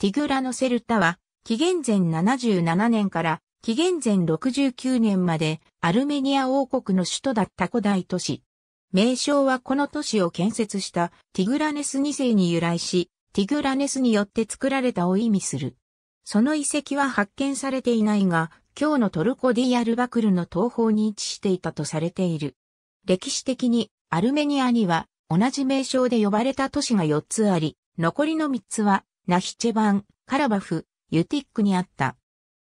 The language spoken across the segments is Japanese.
ティグラノセルタは、紀元前77年から紀元前69年までアルメニア王国の首都だった古代都市。名称はこの都市を建設したティグラネス2世に由来し、ティグラネスによって作られたを意味する。その遺跡は発見されていないが、今日のトルコディアルバクルの東方に位置していたとされている。歴史的にアルメニアには同じ名称で呼ばれた都市が4つあり、残りの3つはナヒチェバン、カラバフ、ユティックにあった。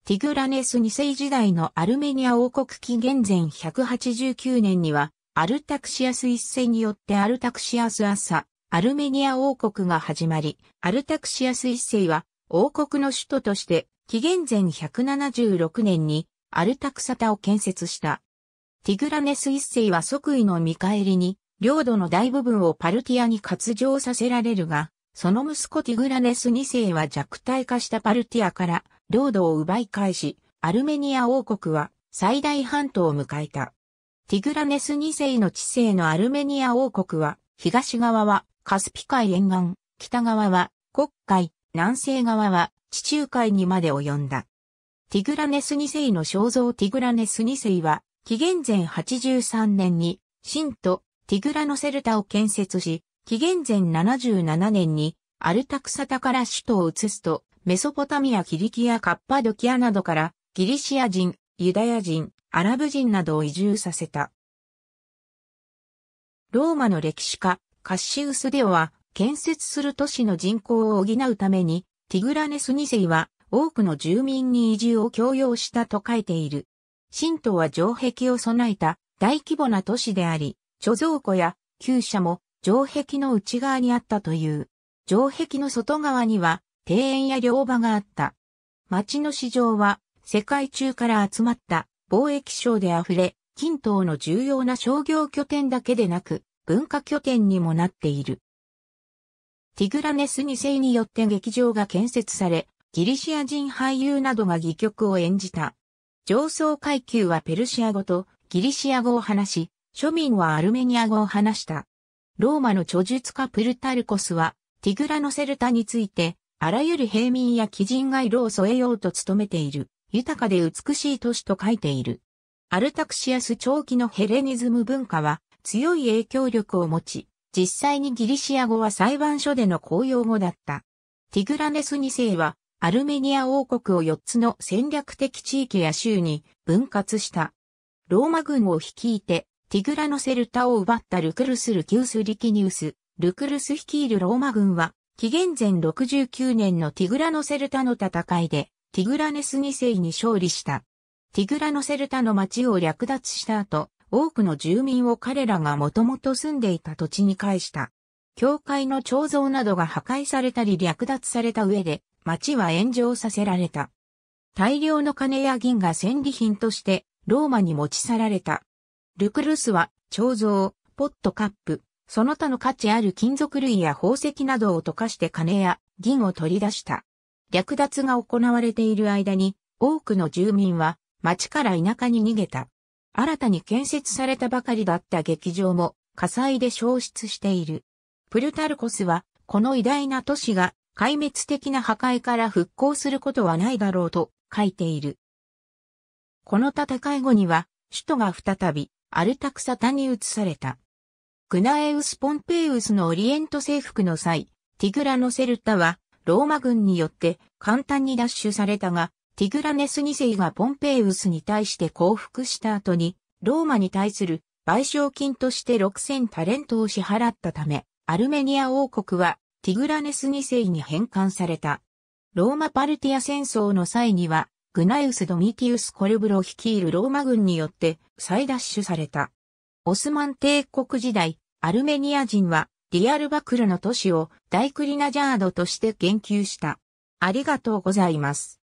ティグラネス2世時代のアルメニア王国紀元前189年には、アルタクシアス一世によってアルタクシアス朝、アルメニア王国が始まり、アルタクシアス一世は王国の首都として、紀元前176年にアルタクサタを建設した。ティグラネス一世は即位の見返りに、領土の大部分をパルティアに割譲させられるが、その息子ティグラネス2世は弱体化したパルティアから領土を奪い返し、アルメニア王国は最大半島を迎えた。ティグラネス2世の治世のアルメニア王国は、東側はカスピ海沿岸、北側は黒海、南西側は地中海にまで及んだ。ティグラネス2世の肖像ティグラネス2世は、紀元前83年に、シンとティグラノセルタを建設し、紀元前77年にアルタクサタから首都を移すと、メソポタミア、キリキア、カッパドキアなどからギリシア人、ユダヤ人、アラブ人などを移住させた。ローマの歴史家、カッシウス・デオは、建設する都市の人口を補うために、ティグラネス2世は多くの住民に移住を強要したと書いている。神道は城壁を備えた大規模な都市であり、貯蔵庫や厩舎も城壁の内側にあったという。城壁の外側には庭園や両場があった。町の市場は世界中から集まった貿易商で溢れ、近東の重要な商業拠点だけでなく文化拠点にもなっている。ティグラネス2世によって劇場が建設され、ギリシア人俳優などが戯曲を演じた。上層階級はペルシア語とギリシア語を話し、庶民はアルメニア語を話した。ローマの著述家プルタルコスは、ティグラノセルタについて、あらゆる平民や貴人が色を添えようと努めている、豊かで美しい都市と書いている。アルタクシアス長期のヘレニズム文化は強い影響力を持ち、実際にギリシア語は裁判所での公用語だった。ティグラネス2世は、アルメニア王国を4つの戦略的地域や州に分割した。ローマ軍を率いて、ティグラのセルタを奪ったルクルス・ルキウス・リキニウス、ルクルス率いるローマ軍は、紀元前69年のティグラのセルタの戦いで、ティグラネス2世に勝利した。ティグラのセルタの町を略奪した後、多くの住民を彼らがもともと住んでいた土地に返した。教会の彫像などが破壊されたり略奪された上で、町は炎上させられた。大量の金や銀が戦利品として、ローマに持ち去られた。ルクルスは、彫像、ポットカップ、その他の価値ある金属類や宝石などを溶かして金や銀を取り出した。略奪が行われている間に、多くの住民は、町から田舎に逃げた。新たに建設されたばかりだった劇場も、火災で消失している。プルタルコスは、この偉大な都市が、壊滅的な破壊から復興することはないだろうと書いている。この戦い後には、首都が再びアルタクサタに移された。グナエウス・ポンペイウスのオリエント征服の際、ティグラノセルタは、ローマ軍によって簡単に奪取されたが、ティグラネス2世がポンペイウスに対して降伏した後に、ローマに対する賠償金として6000タレントを支払ったため、アルメニア王国はティグラネス2世に返還された。ローマパルティア戦争の際には、グナイウス・ドミティウス・コルブロ率いるローマ軍によって再奪取された。オスマン帝国時代、アルメニア人はディアルバクルの都市をダイクリナジャードとして言及した。ありがとうございます。